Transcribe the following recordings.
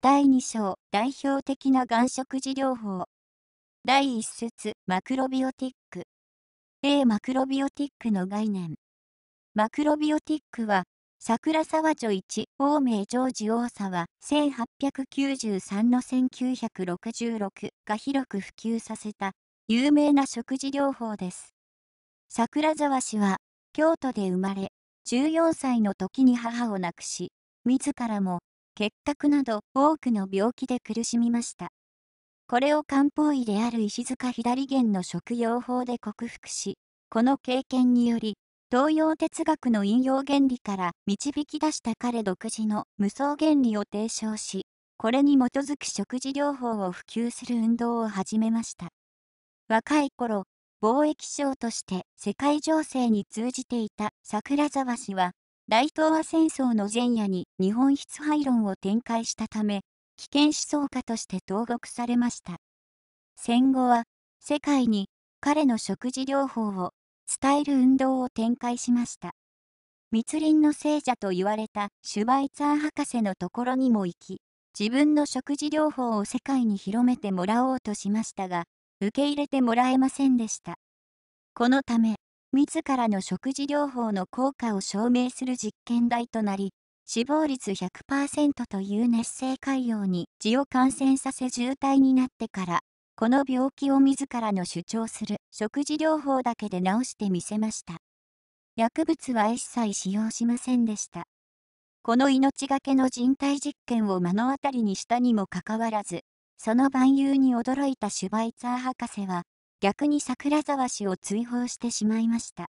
第2章代表的な眼食事療法第1節マクロビオティック A マクロビオティックの概念マクロビオティックは桜沢女一王明ジョージ王沢1893の1966が広く普及させた有名な食事療法です桜沢氏は京都で生まれ14歳の時に母を亡くし自らも結核など多くの病気で苦しみました。これを漢方医である石塚左源の食用法で克服し、この経験により、東洋哲学の引用原理から導き出した彼独自の無双原理を提唱し、これに基づく食事療法を普及する運動を始めました。若い頃、貿易商として世界情勢に通じていた桜沢氏は、大東亜戦争の前夜に日本筆廃論を展開したため、危険思想家として投獄されました。戦後は、世界に彼の食事療法を伝える運動を展開しました。密林の聖者と言われたシュバイツァー博士のところにも行き、自分の食事療法を世界に広めてもらおうとしましたが、受け入れてもらえませんでした。このため、自らの食事療法の効果を証明する実験台となり、死亡率100%という熱性潰瘍に血を感染させ重体になってから、この病気を自らの主張する食事療法だけで治してみせました。薬物は一切使用しませんでした。この命がけの人体実験を目の当たりにしたにもかかわらず、その万有に驚いたシュバイツァー博士は、逆に桜沢氏を追放してしまいました。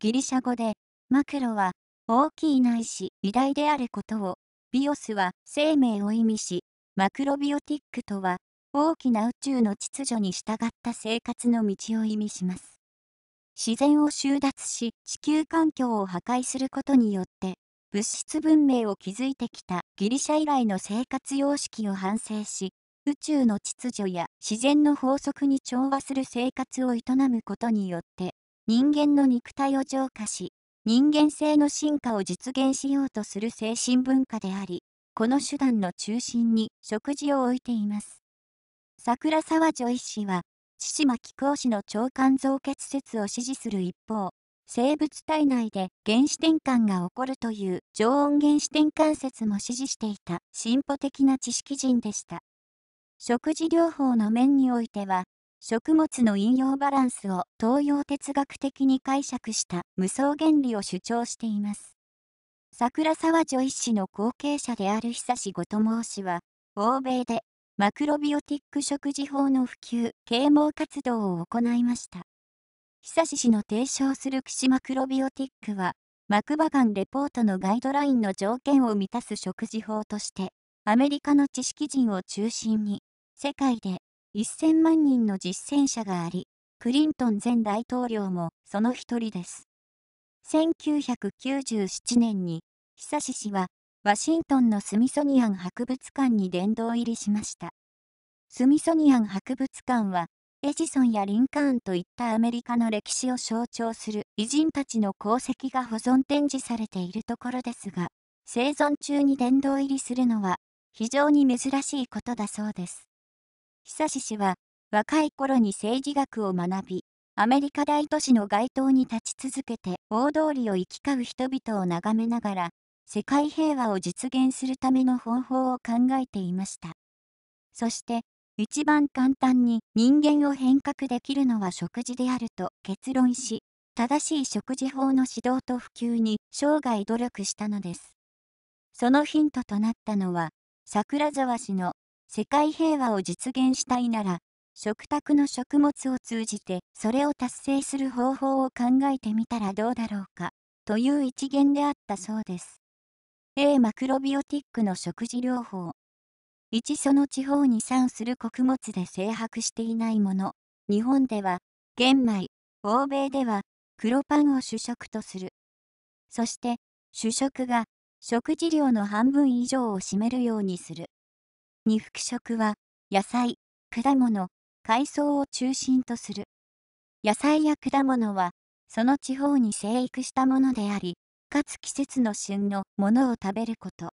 ギリシャ語で、マクロは、大きいないし偉大であることを、ビオスは生命を意味し、マクロビオティックとは、大きな宇宙の秩序に従った生活の道を意味します。自然を収奪し、地球環境を破壊することによって、物質文明を築いてきたギリシャ以来の生活様式を反省し、宇宙の秩序や自然の法則に調和する生活を営むことによって人間の肉体を浄化し人間性の進化を実現しようとする精神文化でありこの手段の中心に食事を置いています桜沢女医師は千島気候氏の腸管造血説を支持する一方生物体内で原子転換が起こるという常温原子転換説も支持していた進歩的な知識人でした食事療法の面においては、食物の引用バランスを東洋哲学的に解釈した無双原理を主張しています。桜沢女医師の後継者である久志後友氏は、欧米でマクロビオティック食事法の普及・啓蒙活動を行いました。久志氏の提唱する串マクロビオティックは、マクバガンレポートのガイドラインの条件を満たす食事法として、アメリカの知識人を中心に世界で1000万人の実践者があり、クリントン前大統領もその一人です。1997年に、久志氏はワシントンのスミソニアン博物館に殿堂入りしました。スミソニアン博物館は、エジソンやリンカーンといったアメリカの歴史を象徴する偉人たちの功績が保存展示されているところですが、生存中に殿堂入りするのは非常に珍しいことだそうです。久志氏は若い頃に政治学を学びアメリカ大都市の街頭に立ち続けて大通りを行き交う人々を眺めながら世界平和を実現するための方法を考えていましたそして一番簡単に人間を変革できるのは食事であると結論し正しい食事法の指導と普及に生涯努力したのですそのヒントとなったのは桜沢氏の世界平和を実現したいなら、食卓の食物を通じてそれを達成する方法を考えてみたらどうだろうか、という一元であったそうです。A マクロビオティックの食事療法1その地方に産する穀物で制白していないもの、日本では玄米、欧米では黒パンを主食とする。そして主食が食事量の半分以上を占めるようにする。二服食は野菜、果物、海藻を中心とする。野菜や果物はその地方に生育したものであり、かつ季節の旬のものを食べること。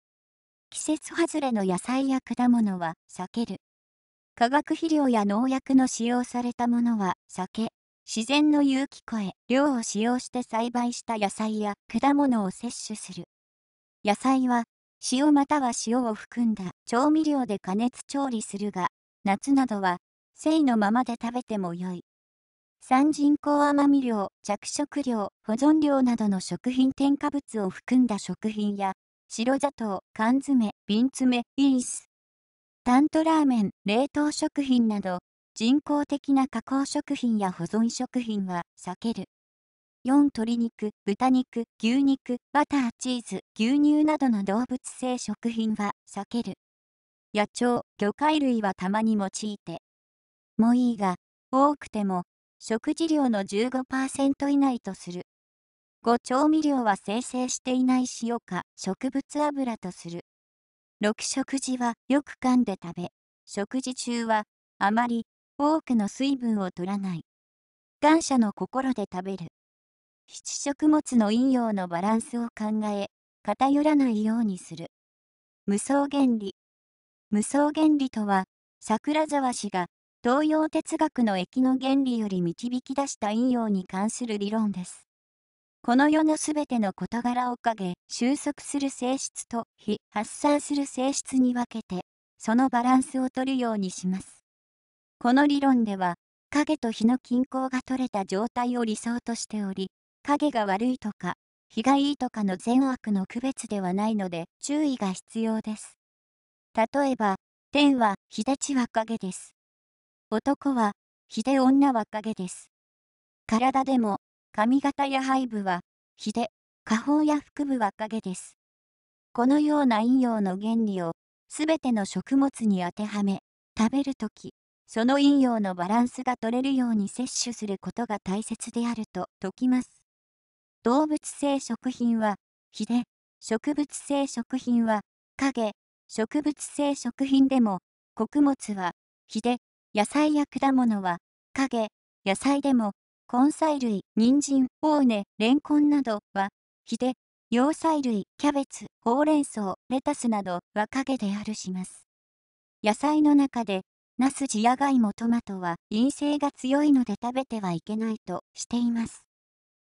季節外れの野菜や果物は避ける。化学肥料や農薬の使用されたものは避け、自然の有機肥、量を使用して栽培した野菜や果物を摂取する。野菜は塩または塩を含んだ調味料で加熱調理するが、夏などは、繊維のままで食べても良い。三人工甘味料、着色料、保存料などの食品添加物を含んだ食品や、白砂糖、缶詰、瓶詰、イース。タントラーメン、冷凍食品など、人工的な加工食品や保存食品は避ける。4鶏肉、豚肉、牛肉、バター、チーズ、牛乳などの動物性食品は避ける。野鳥、魚介類はたまに用いてもいいが、多くても食事量の15%以内とする。5調味料は生成していない塩か植物油とする。6食事はよく噛んで食べ、食事中はあまり多くの水分を取らない。感謝の心で食べる。七食物の陰陽のバランスを考え、偏らないようにする。無双原理。無双原理とは、桜沢氏が東洋哲学の液の原理より導き出した陰陽に関する理論です。この世のすべての事柄を影収束する性質と非発散する性質に分けて、そのバランスを取るようにします。この理論では、影と日の均衡が取れた状態を理想としており、影が悪いとか、日がいいとかの善悪の区別ではないので注意が必要です。例えば、天は日で地は影です。男は日で女は影です。体でも髪型や背部は日で、下方や腹部は影です。このような陰陽の原理をすべての食物に当てはめ、食べるとき、その陰陽のバランスが取れるように摂取することが大切であると説きます。動物性食品は、火で、植物性食品は、影、植物性食品でも、穀物は、火で、野菜や果物は、影、野菜でも、根菜類、人参、オーネ、レンコンなどは、火で、葉菜類、キャベツ、ほうれん草、レタスなどは影であるします。野菜の中で、ナスジヤガイもトマトは陰性が強いので食べてはいけないとしています。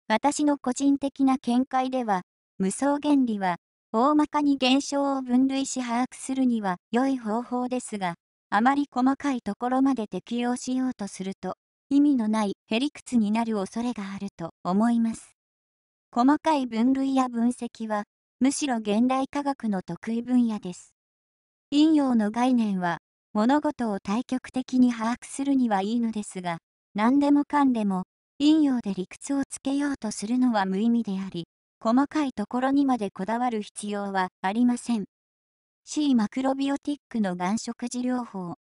私の個人的な見解では、無双原理は、大まかに現象を分類し把握するには良い方法ですが、あまり細かいところまで適用しようとすると、意味のないへりくつになる恐れがあると思います。細かい分類や分析は、むしろ現代科学の得意分野です。陰陽の概念は、物事を対極的に把握するにはいいのですが、何でもかんでも陰陽で理屈をつけようとするのは無意味であり、細かいところにまでこだわる必要はありません。C マクロビオティックの眼食事療法。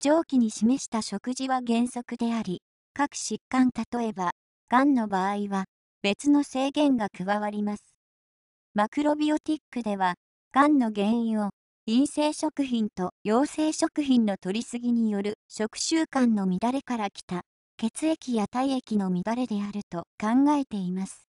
上記に示した食事は原則であり、各疾患例えば、がんの場合は、別の制限が加わります。マクロビオティックでは、がんの原因を陰性食品と陽性食品の摂りすぎによる食習慣の乱れから来た血液や体液の乱れであると考えています。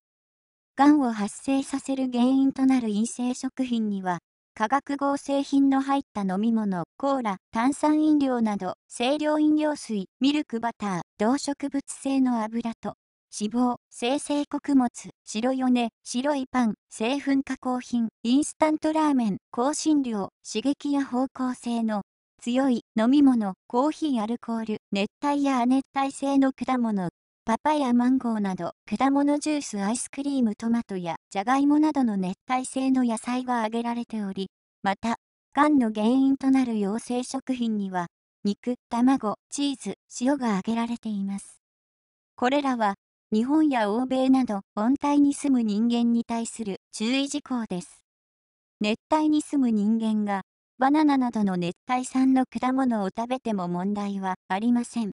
がんを発生させる原因となる陰性食品には、化学合成品の入った飲み物、コーラ、炭酸飲料など、清涼飲料水、ミルクバター、動植物性の油と、脂肪、生成穀物、白米、白いパン、製粉加工品、インスタントラーメン、香辛料、刺激や方向性の強い飲み物、コーヒーアルコール、熱帯や亜熱帯性の果物、パパやマンゴーなど、果物ジュース、アイスクリーム、トマトやジャガイモなどの熱帯性の野菜が挙げられており、また、がんの原因となる陽性食品には、肉、卵、チーズ、塩が挙げられています。これらは、日本や欧米など温帯に住む人間に対する注意事項です。熱帯に住む人間がバナナなどの熱帯産の果物を食べても問題はありません。